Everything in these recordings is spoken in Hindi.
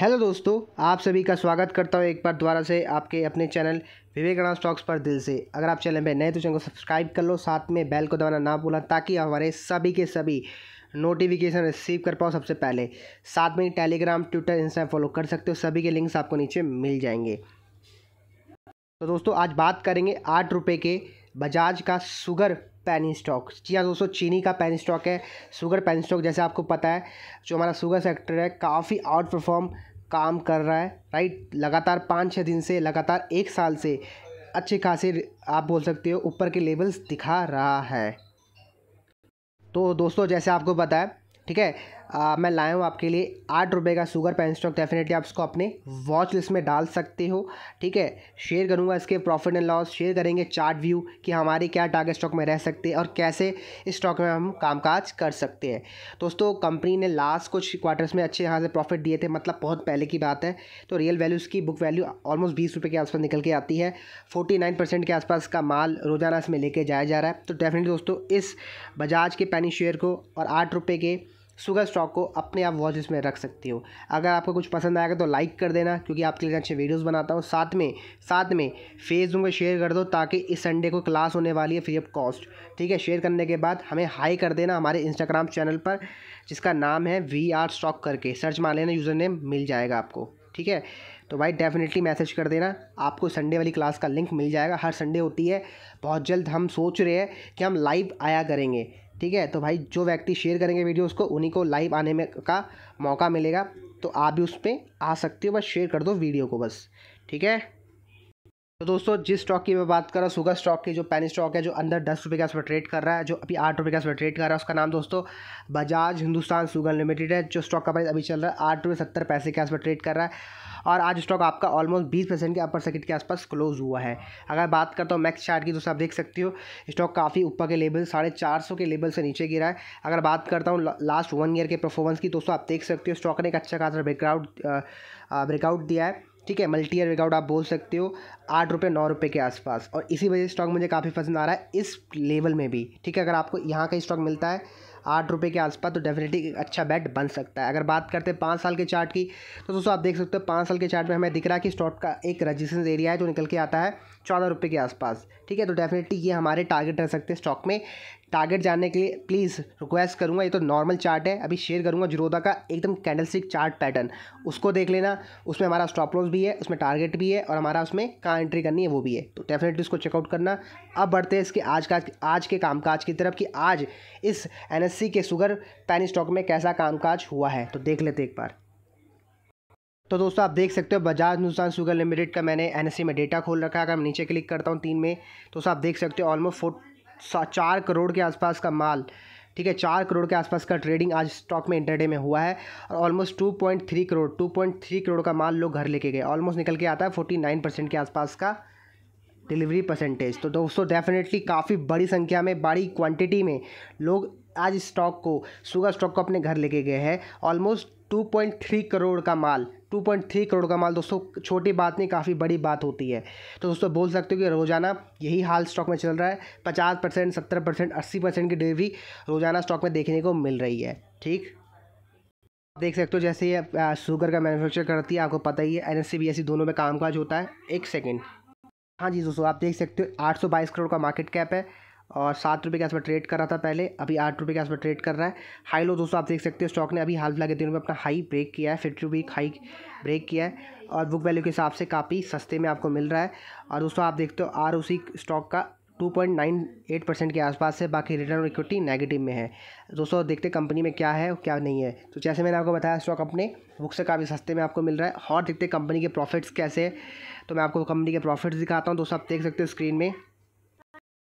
हेलो दोस्तों आप सभी का स्वागत करता हूँ एक बार दोबारा से आपके अपने चैनल विवेकानंद स्टॉक्स पर दिल से अगर आप चैनल में नए तो चैनल को सब्सक्राइब कर लो साथ में बेल को दबाना ना भूलना ताकि हमारे सभी के सभी नोटिफिकेशन रिसीव कर पाओ सबसे पहले साथ में टेलीग्राम ट्विटर इंस्टा फॉलो कर सकते हो सभी के लिंक्स आपको नीचे मिल जाएंगे तो दोस्तों आज बात करेंगे आठ रुपये के बजाज का शुगर पैनी स्टॉक जी हाँ दोस्तों चीनी का पैनी स्टॉक है शुगर पैनी स्टॉक जैसे आपको पता है जो हमारा शुगर सेक्टर है काफ़ी आउट परफॉर्म काम कर रहा है राइट लगातार पाँच छः दिन से लगातार एक साल से अच्छे खासे आप बोल सकते हो ऊपर के लेवल्स दिखा रहा है तो दोस्तों जैसे आपको पता है ठीक है आ, मैं लाया हूँ आपके लिए आठ रुपये का शुगर पेन स्टॉक डेफिनेटली आप इसको अपने वॉच लिस्ट में डाल सकते हो ठीक है शेयर करूँगा इसके प्रॉफिट एंड लॉस शेयर करेंगे चार्ट व्यू कि हमारे क्या टारगेट स्टॉक में रह सकते हैं और कैसे इस स्टॉक में हम कामकाज कर सकते हैं दोस्तों कंपनी ने लास्ट कुछ क्वार्टर्स में अच्छे यहाँ से प्रॉफिट दिए थे मतलब बहुत पहले की बात है तो रियल वैल्यू इसकी बुक वैल्यू ऑलमोस्ट बीस रुपये के आसपास निकल के आती है फोर्टी नाइन परसेंट के आसपास का माल रोजाना इसमें लेके जाया जा रहा है तो डेफिनेटली दोस्तों इस बजाज के पैनी शेयर को और आठ रुपये के सुगर स्टॉक को अपने आप वॉच लिस्ट में रख सकते हो अगर आपको कुछ पसंद आएगा तो लाइक कर देना क्योंकि आपके लिए अच्छे वीडियोस बनाता हूँ साथ में साथ में फेसबुक में शेयर कर दो ताकि इस संडे को क्लास होने वाली है फ्री ऑफ कॉस्ट ठीक है शेयर करने के बाद हमें हाई कर देना हमारे इंस्टाग्राम चैनल पर जिसका नाम है वी आर स्टॉक करके सर्च मार लेना यूज़र नेम मिल जाएगा आपको ठीक है तो भाई डेफिनेटली मैसेज कर देना आपको संडे वाली क्लास का लिंक मिल जाएगा हर संडे होती है बहुत जल्द हम सोच रहे हैं कि हम लाइव आया करेंगे ठीक है तो भाई जो व्यक्ति शेयर करेंगे वीडियो उसको उन्हीं को लाइव आने में का मौका मिलेगा तो आप भी उस पर आ सकते हो बस शेयर कर दो वीडियो को बस ठीक है तो दोस्तों जिस स्टॉक की मैं बात कर रहा हूँ सुगर स्टॉक की जो पैनी स्टॉक है जो अंदर दस रुपये का पर ट्रेड कर रहा है जो अभी आठ रुपये का पर ट्रेड कर रहा है उसका नाम दोस्तों बजाज हिंदुस्तान सुगर लिमिटेड है जो स्टॉक का प्राइस अभी चल रहा है आठ रुपये सत्तर पैसे के आसपास ट्रेड कर रहा है और आज स्टॉक आपका ऑलमोस्ट बीस परसेंट के अपर सर्किट के आसपास क्लोज हुआ है अगर बात करता हूँ मैक्स चार्ट की दोस्तों आप देख सकते हो स्टॉक काफ़ी ऊपर के लेवल साढ़े चार सौ के लेवल से नीचे गिरा है अगर बात करता हूँ लास्ट वन ईयर के परफॉर्मेंस की दोस्तों आप देख सकते हो स्टॉक ने एक अच्छा खासा ब्रेकआउट ब्रेकआउट दिया है ठीक है मल्टी ईयर ब्रेकआउट आप बोल सकते हो आठ रुपये नौ रुपये के आसपास और इसी वजह से स्टॉक मुझे काफ़ी पसंद आ रहा है इस लेवल में भी ठीक है अगर आपको यहाँ का स्टॉक मिलता है आठ रुपये के आसपास तो डेफिनेटली अच्छा बैट बन सकता है अगर बात करते हैं पाँच साल के चार्ट की तो दोस्तों आप देख सकते हो पाँच साल के चार्ट में हमें दिख रहा है कि स्टॉक का एक रजिस्ट्रेंस एरिया है जो निकल के आता है चौदह रुपये के आसपास ठीक है तो डेफिनेटली ये हमारे टारगेट रह सकते हैं स्टॉक में टारगेट जानने के लिए प्लीज़ रिक्वेस्ट करूँगा ये तो नॉर्मल चार्ट है अभी शेयर करूँगा जिरोदा का एकदम कैंडलस्टिक चार्ट पैटर्न उसको देख लेना उसमें हमारा स्टॉप लॉस भी है उसमें टारगेट भी है और हमारा उसमें कहाँ एंट्री करनी है वो भी है तो डेफिनेटली उसको चेकआउट करना अब बढ़ते हैं इसके आज का आज के कामकाज की तरफ कि आज इस एन के शुगर पैन स्टॉक में कैसा कामकाज हुआ है तो देख लेते एक बार तो दोस्तों आप देख सकते हो बजाज हिंदुस्तान शुगर लिमिटेड का मैंने सी में डेटा खोल रखा है अगर मैं नीचे क्लिक करता हूँ तीन में तो आप देख सकते हो ऑलमोस्ट फोर चार करोड़ के आसपास का माल ठीक है चार करोड़ के आसपास का ट्रेडिंग आज स्टॉक में इंटरडे में हुआ है और almost two point three crore two point three crore का माल लोग घर लेके गए ऑलमोस्ट निकल के आता है फोर्टी नाइन परसेंट के आसपास का डिलीवरी परसेंटेज तो दोस्तों डेफिनेटली काफ़ी बड़ी संख्या में बड़ी क्वांटिटी में लोग आज स्टॉक को सुगर स्टॉक को अपने घर लेके गए हैं ऑलमोस्ट टू करोड़ का माल टू पॉइंट थ्री करोड़ का माल दोस्तों छोटी बात नहीं काफ़ी बड़ी बात होती है तो दोस्तों बोल सकते हो कि रोज़ाना यही हाल स्टॉक में चल रहा है पचास परसेंट सत्तर परसेंट अस्सी परसेंट की डिलीवरी रोज़ाना स्टॉक में देखने को मिल रही है ठीक देख सकते हो जैसे ये शुगर का मैन्युफैक्चर करती है आपको पता ही है एन एस दोनों में कामकाज होता है एक सेकेंड हाँ जी दोस्तों आप देख सकते हो बाईस करोड़ का मार्केट कैप है और सात रुपये के आसपास ट्रेड कर रहा था पहले अभी आठ रुपये के आसपास ट्रेड कर रहा है हाई लो दोस्तों आप देख सकते हो स्टॉक ने अभी हाल फिलहाल के दिनों में अपना हाई ब्रेक किया है फिफ्टी रुपी हाई ब्रेक किया है और बुक वैल्यू के हिसाब से काफ़ी सस्ते में आपको मिल रहा है और दोस्तों आप देखते हो आर स्टॉक का 2.98 परसेंट के आसपास है बाकी रिटर्न और इक्विटी नेगेटिव में है दोस्तों देखते कंपनी में क्या है क्या नहीं है तो जैसे मैंने आपको बताया स्टॉक अपने बुक से काफ़ी सस्ते में आपको मिल रहा है और देखते कंपनी के प्रॉफिट्स कैसे तो मैं आपको कंपनी के प्रॉफिट्स दिखाता हूँ दोस्तों आप देख सकते हो स्क्रीन में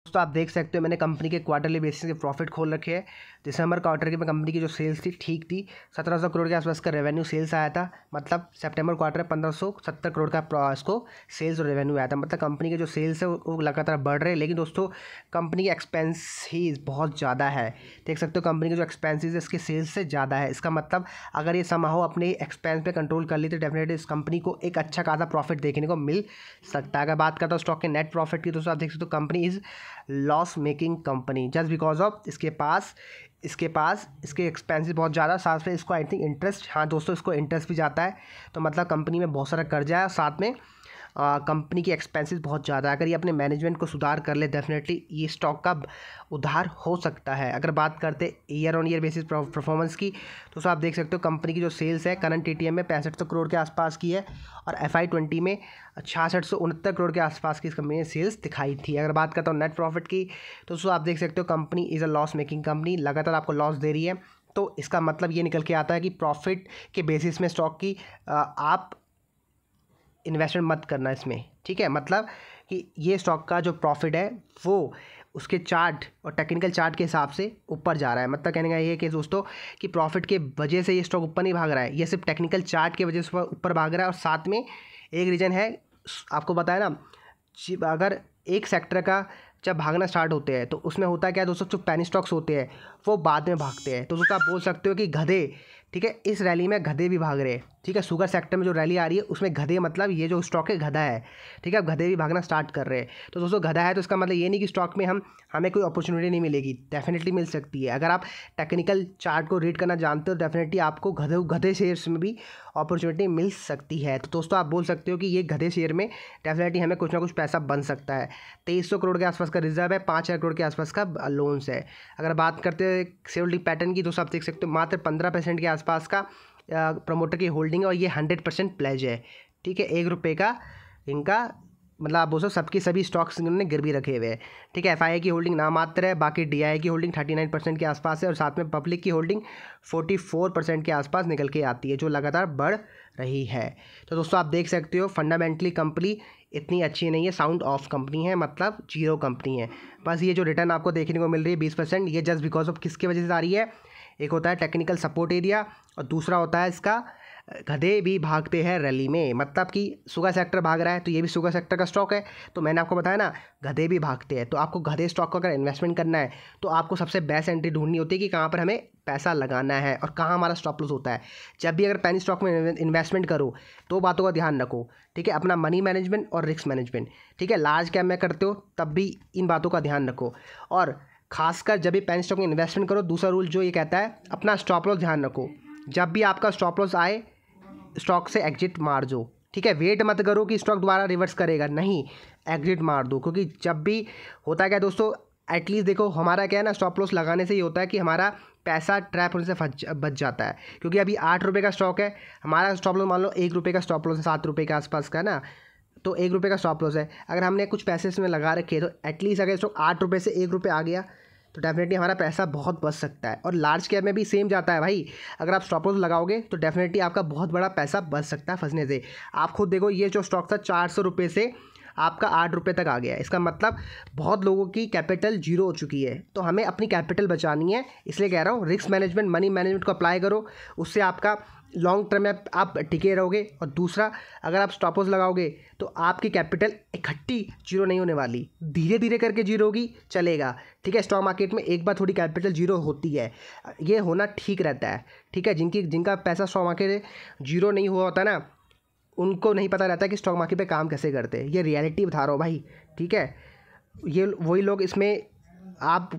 दोस्तों आप देख सकते हो मैंने कंपनी के क्वार्टरली बेसिस पे प्रॉफिट खोल रखे हैं दिसंबर क्वार्टर की मैं कंपनी की जो सेल्स थी ठीक थी सत्रह सौ करोड़ के आसपास का रेवेन्यू सेल्स आया था मतलब सितंबर क्वार्टर में पंद्रह सौ सत्तर करोड़ का इसको सेल्स और रेवेन्यू आया था मतलब कंपनी के जो सेल्स है वो लगातार बढ़ रहे हैं लेकिन दोस्तों कंपनी के एक्सपेंस ही बहुत ज़्यादा है देख सकते हो कंपनी के जो एक्सपेंसिस है इसके सेल्स से ज़्यादा है इसका मतलब अगर ये समाहो अपने एक्सपेंस पर कंट्रोल कर ली तो डेफिनेटली इस कंपनी को एक अच्छा खासा प्रॉफिट देखने को मिल सकता है अगर बात करता हूँ स्टॉक के नेट प्रॉफिट की दोस्तों आप देख सकते हो company is loss making company just because of इसके पास इसके पास इसके एक्सपेंसिस बहुत ज़्यादा साथ में इसको आई थिंक इंटरेस्ट हाँ दोस्तों इसको इंटरेस्ट भी जाता है तो मतलब कंपनी में बहुत सारा कर्जा है साथ में कंपनी की एक्सपेंसेस बहुत ज़्यादा है अगर ये अपने मैनेजमेंट को सुधार कर ले डेफिनेटली ये स्टॉक का उधार हो सकता है अगर बात करते year on year basis performance की तो सर आप देख सकते हो कंपनी की जो सेल्स है करंट ए में पैंसठ सौ करोड़ के आसपास की है और एफ आई ट्वेंटी में छियासठ सौ उनहत्तर करोड़ के आसपास की इस कंपनी ने सेल्स दिखाई थी अगर बात करता हूँ नेट प्रॉफिट की तो सो आप देख सकते हो company is a loss making company लगातार आपको लॉस दे रही है तो इसका मतलब ये निकल के आता है कि प्रॉफिट के बेसिस में स्टॉक की आप इन्वेस्टमेंट मत करना इसमें ठीक है मतलब कि ये स्टॉक का जो प्रॉफिट है वो उसके चार्ट और टेक्निकल चार्ट के हिसाब से ऊपर जा रहा है मतलब कहने का ये कि दोस्तों कि प्रॉफिट के वजह से ये स्टॉक ऊपर नहीं भाग रहा है ये सिर्फ टेक्निकल चार्ट के वजह से ऊपर भाग रहा है और साथ में एक रीज़न है आपको बताया ना अगर एक सेक्टर का जब भागना स्टार्ट होते हैं तो उसमें होता है क्या दोस्तों जो पैनी स्टॉक्स होते हैं वो बाद में भागते हैं तो दोस्तों आप बोल सकते हो कि गधे ठीक है इस रैली में गधे भी भाग रहे हैं ठीक है शुगर सेक्टर में जो रैली आ रही है उसमें गधे मतलब ये जो स्टॉक है गधा है ठीक है अब गधे भी भागना स्टार्ट कर रहे हैं तो दोस्तों गधा है तो इसका मतलब ये नहीं कि स्टॉक में हम हमें कोई अपॉर्चुनिटी नहीं मिलेगी डेफिनेटली मिल सकती है अगर आप टेक्निकल चार्ट को रीड करना जानते हो डेफिनेटली आपको गधे गधे शेयर्स में भी अपॉर्चुनिटी मिल सकती है तो दोस्तों आप बोल सकते हो कि ये गधे शेयर में डेफिनेटली हमें कुछ ना कुछ पैसा बन सकता है तेईस सौ करोड़ के आसपास का रिजर्व है पाँच हज़ार करोड़ के आसपास का लोन्स है अगर बात करते हैं सेवल्टी पैटर्न की तो आप देख सकते हो मात्र पंद्रह परसेंट के आसपास का प्रमोटर की होल्डिंग है और ये हंड्रेड परसेंट प्लेज है ठीक है एक रुपये का इनका मतलब आप बोलो सबके सभी स्टॉक्स इन्होंने गिर भी रखे हुए हैं ठीक है एफआईआई की होल्डिंग मात्र है बाकी डीआईआई की होल्डिंग थर्टी नाइन परसेंट के आसपास है और साथ में पब्लिक की होल्डिंग फोर्टी फोर परसेंट के आसपास निकल के आती है जो लगातार बढ़ रही है तो दोस्तों आप देख सकते हो फंडामेंटली कंपनी इतनी अच्छी नहीं है साउंड ऑफ कंपनी है मतलब जीरो कंपनी है बस ये जो रिटर्न आपको देखने को मिल रही है बीस परसेंट ये जस्ट बिकॉज ऑफ किसके वजह से आ रही है एक होता है टेक्निकल सपोर्ट एरिया और दूसरा होता है इसका गधे भी भागते हैं रैली में मतलब कि सुगा सेक्टर भाग रहा है तो ये भी सुगा सेक्टर का स्टॉक है तो मैंने आपको बताया ना गधे भी भागते हैं तो आपको गधे स्टॉक को अगर इन्वेस्टमेंट करना है तो आपको सबसे बेस्ट एंट्री ढूंढनी होती है कि कहाँ पर हमें पैसा लगाना है और कहाँ हमारा स्टॉप लॉस होता है जब भी अगर पैनी स्टॉक में इन्वेस्टमेंट करो तो बातों का ध्यान रखो ठीक है अपना मनी मैनेजमेंट और रिस्क मैनेजमेंट ठीक है लार्ज कैप में करते हो तब भी इन बातों का ध्यान रखो और खासकर जब भी पैन स्टॉक में इन्वेस्टमेंट करो दूसरा रूल जो ये कहता है अपना स्टॉप लॉस ध्यान रखो जब भी आपका स्टॉप लॉस आए स्टॉक से एग्जिट मार दो ठीक है वेट मत करो कि स्टॉक दोबारा रिवर्स करेगा नहीं एग्जिट मार दो क्योंकि जब भी होता क्या दोस्तों एटलीस्ट देखो हमारा क्या है ना स्टॉप लॉस लगाने से ये होता है कि हमारा पैसा ट्रैप होने से बच जाता है क्योंकि अभी आठ रुपये का स्टॉक है हमारा स्टॉप लॉस मान लो एक रुपये का स्टॉप लॉस सात रुपये के आसपास का ना तो एक रुपये का स्टॉप लॉस है अगर हमने कुछ पैसे इसमें लगा रखे तो एटलीस्ट अगर स्टॉक आठ रुपये से एक रुपये आ गया तो डेफिनेटली हमारा पैसा बहुत बच सकता है और लार्ज कैप में भी सेम जाता है भाई अगर आप स्टॉप लॉस लगाओगे तो डेफिनेटली आपका बहुत बड़ा पैसा बच सकता है फंसने से आप खुद देखो ये जो स्टॉक था चार सौ रुपये से आपका आठ रुपये तक आ गया है इसका मतलब बहुत लोगों की कैपिटल जीरो हो चुकी है तो हमें अपनी कैपिटल बचानी है इसलिए कह रहा हूँ रिस्क मैनेजमेंट मनी मैनेजमेंट को अप्लाई करो उससे आपका लॉन्ग टर्म में आप टिके रहोगे और दूसरा अगर आप स्टॉपर्स लगाओगे तो आपकी कैपिटल इकट्ठी जीरो नहीं होने वाली धीरे धीरे करके जीरो होगी चलेगा ठीक है स्टॉक मार्केट में एक बार थोड़ी कैपिटल जीरो होती है ये होना ठीक रहता है ठीक है जिनकी जिनका पैसा स्टॉक मार्केट जीरो नहीं हुआ होता ना उनको नहीं पता रहता कि स्टॉक मार्केट पे काम कैसे करते हैं ये रियलिटी बता रहा हूँ भाई ठीक है ये वही लोग इसमें आप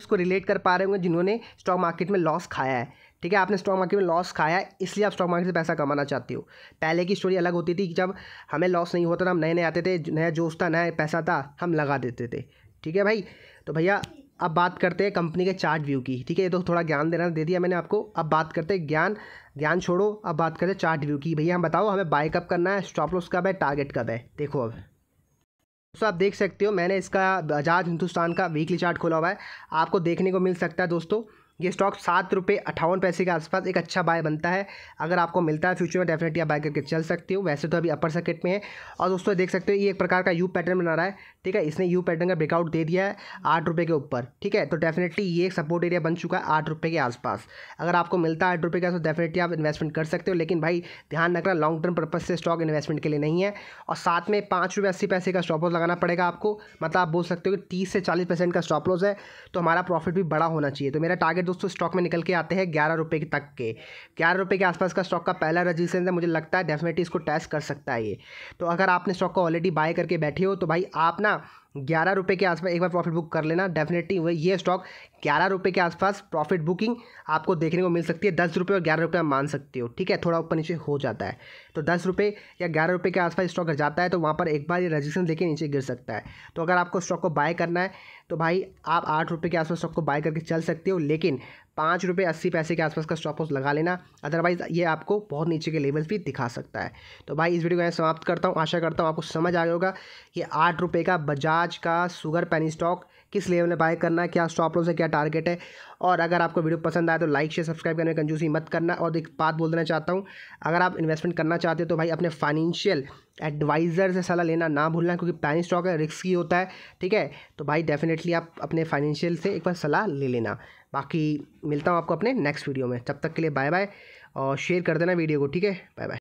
इसको रिलेट कर पा रहे होंगे जिन्होंने स्टॉक मार्केट में लॉस खाया है ठीक है आपने स्टॉक मार्केट में लॉस खाया है इसलिए आप स्टॉक मार्केट से पैसा कमाना चाहते हो पहले की स्टोरी अलग होती थी कि जब हमें लॉस नहीं होता था हम नए नए आते थे नया जोश था नया पैसा था हम लगा देते थे ठीक है भाई तो भैया अब बात करते हैं कंपनी के चार्ट व्यू की ठीक है ये तो थोड़ा ज्ञान देना दे दिया मैंने आपको अब बात करते हैं ज्ञान ज्ञान छोड़ो अब बात करें चार्ट व्यू की भैया हम बताओ हमें बाय कब करना है स्टॉप लॉस कब है टारगेट कब है देखो अब दोस्तों आप देख सकते हो मैंने इसका आज़ाद हिंदुस्तान का वीकली चार्ट खोला हुआ है आपको देखने को मिल सकता है दोस्तों ये स्टॉक सात रुपये अठावन पैसे के आसपास एक अच्छा बाय बनता है अगर आपको मिलता है फ्यूचर में डेफिनेटली आप बाय करके चल सकते हो वैसे तो अभी अपर सर्किट में है और दोस्तों देख सकते हो ये एक प्रकार का यू पैटर्न बना रहा है ठीक है इसने यू पैटर्न का ब्रेकआउट दे दिया है आठ रुपये के ऊपर ठीक है तो डेफिनेटली ये एक सपोर्ट एरिया बन चुका है आठ रुपये के आसपास अगर आपको मिलता है आठ रुपये का तो डेफिनेटली आप इन्वेस्टमेंट कर सकते हो लेकिन भाई ध्यान रखना लॉन्ग टर्म पर्पज से स्टॉक इन्वेस्टमेंट के लिए नहीं है और साथ में पाँच रुपये अस्सी पैसे का स्टॉप लॉस लगाना पड़ेगा आपको मतलब आप बोल सकते हो कि तीस से चालीस परसेंट का स्टॉप लॉस है तो हमारा प्रॉफिट भी बड़ा होना चाहिए तो मेरा टारगेट दोस्तों स्टॉक में निकल के आते हैं ग्यारह रुपये तक के ग्यारह रुपये के आसपास का स्टॉक का पहला रजिस्ट्रेशन है मुझे लगता है डेफिनेटली इसको टेस्ट कर सकता है ये तो अगर आपने स्टॉक को ऑलरेडी बाय करके बैठे हो तो भाई आप ना ग्यारह रुपये के आसपास एक बार प्रॉफिट बुक कर लेना डेफिनेटली ये स्टॉक ग्यारह रुपये के आसपास प्रॉफिट बुकिंग आपको देखने को मिल सकती है दस रुपये और ग्यारह रुपये आप मान सकते हो ठीक है थोड़ा ऊपर नीचे हो जाता है तो दस रुपये या ग्यारह रुपये के आसपास स्टॉक जाता है तो वहाँ पर एक बार ये रजिस्ट्रेशन देखिए नीचे गिर सकता है तो अगर आपको स्टॉक को बाय करना है तो भाई आप आठ रुपये के आसपास स्टॉक को बाय करके चल सकते हो लेकिन पाँच रुपये अस्सी पैसे के आसपास का स्टॉप लॉस लगा लेना अदरवाइज़ ये आपको बहुत नीचे के लेवल्स भी दिखा सकता है तो भाई इस वीडियो को मैं समाप्त करता हूँ आशा करता हूँ आपको समझ आ गया होगा कि आठ रुपये का बजाज का शुगर पैनी स्टॉक किस लेवल में बाय करना है क्या स्टॉप लॉस है क्या टारगेट है और अगर आपको वीडियो पसंद आए तो लाइक शेयर सब्सक्राइब करने में कंजूसी मत करना और एक बात बोल देना चाहता हूँ अगर आप इन्वेस्टमेंट करना चाहते हो तो भाई अपने फाइनेंशियल एडवाइज़र से सलाह लेना ना भूलना क्योंकि पैनी स्टॉक है रिस्क ही होता है ठीक है तो भाई डेफिनेटली आप अपने फाइनेंशियल से एक बार सलाह ले लेना बाकी मिलता हूँ आपको अपने नेक्स्ट वीडियो में तब तक के लिए बाय बाय और शेयर कर देना वीडियो को ठीक है बाय बाय